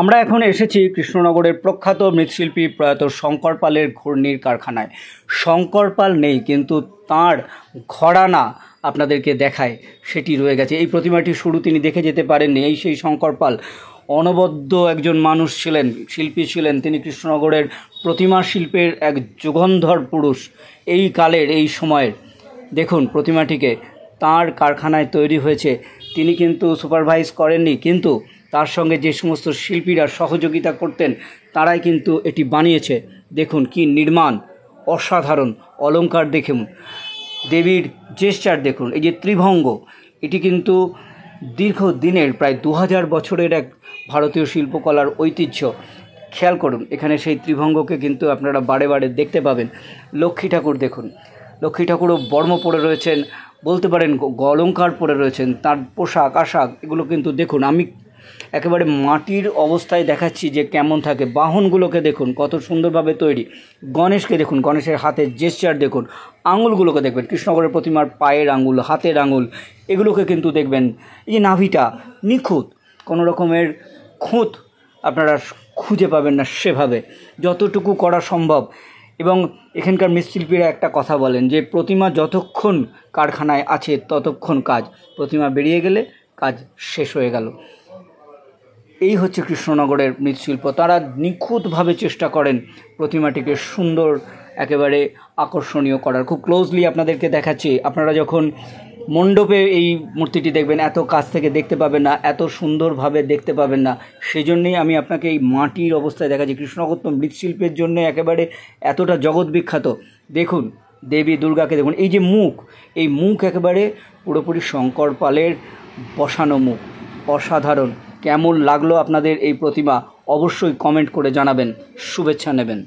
আমরা এখন এসেছি কৃষ্ণনগরের প্রখ্যাত মৃৎশিল্পী প্রয়াত শঙ্কর পালের ঘূর্ণির কারখানায় শঙ্কর পাল নেই কিন্তু তার ঘরানা আপনাদেরকে দেখায় সেটি রয়ে গেছে এই প্রতিমাটি শুরু তিনি দেখে যেতে পারেননি এই সেই শঙ্কর পাল অনবদ্য একজন মানুষ ছিলেন শিল্পী ছিলেন তিনি কৃষ্ণনগরের প্রতিমা শিল্পের এক যুগন্ধর পুরুষ এই কালের এই সময়ের দেখুন প্রতিমাটিকে তার কারখানায় তৈরি হয়েছে তিনি কিন্তু সুপারভাইজ করেননি কিন্তু তার সঙ্গে যে সমস্ত শিল্পীরা সহযোগিতা করতেন তারাই কিন্তু এটি বানিয়েছে দেখুন কি নির্মাণ অসাধারণ অলঙ্কার দেখুন দেবীর জেস্টার দেখুন এই যে ত্রিভঙ্গ এটি কিন্তু দীর্ঘ দিনের প্রায় দু বছরের এক ভারতীয় শিল্পকলার ঐতিহ্য খেয়াল করুন এখানে সেই ত্রিভঙ্গকে কিন্তু আপনারা বারে বারে দেখতে পাবেন লক্ষ্মী ঠাকুর দেখুন লক্ষ্মী ঠাকুরও বর্ম পরে রয়েছেন বলতে পারেন অলঙ্কার পরে রয়েছেন তার পোশাক আশাক এগুলো কিন্তু দেখুন আমি একেবারে মাটির অবস্থায় দেখাচ্ছি যে কেমন থাকে বাহনগুলোকে দেখুন কত সুন্দরভাবে তৈরি গণেশকে দেখুন গণেশের হাতের জেস্চার দেখুন আঙুলগুলোকে দেখবেন কৃষ্ণগরের প্রতিমার পায়ের আঙুল হাতের আঙুল এগুলোকে কিন্তু দেখবেন এই যে নাভিটা নিখুঁত কোনো রকমের খুঁত আপনারা খুঁজে পাবেন না সেভাবে যতটুকু করা সম্ভব এবং এখানকার মৃৎশিল্পীরা একটা কথা বলেন যে প্রতিমা যতক্ষণ কারখানায় আছে ততক্ষণ কাজ প্রতিমা বেরিয়ে গেলে কাজ শেষ হয়ে গেল এই হচ্ছে কৃষ্ণনগরের মৃৎশিল্প তারা নিখুঁতভাবে চেষ্টা করেন প্রতিমাটিকে সুন্দর একেবারে আকর্ষণীয় করার খুব ক্লোজলি আপনাদেরকে দেখাচ্ছি আপনারা যখন মণ্ডপে এই মূর্তিটি দেখবেন এত কাছ থেকে দেখতে পাবেন না এত সুন্দরভাবে দেখতে পাবেন না সেই জন্যেই আমি আপনাকে এই মাটির অবস্থায় দেখাচ্ছি কৃষ্ণগত মৃৎশিল্পের জন্য একেবারে এতটা জগৎ বিখ্যাত দেখুন দেবী দুর্গাকে দেখুন এই যে মুখ এই মুখ একেবারে পুরোপুরি শঙ্কর পালের বসানো মুখ অসাধারণ কেমন লাগলো আপনাদের এই প্রতিমা অবশ্যই কমেন্ট করে জানাবেন শুভেচ্ছা নেবেন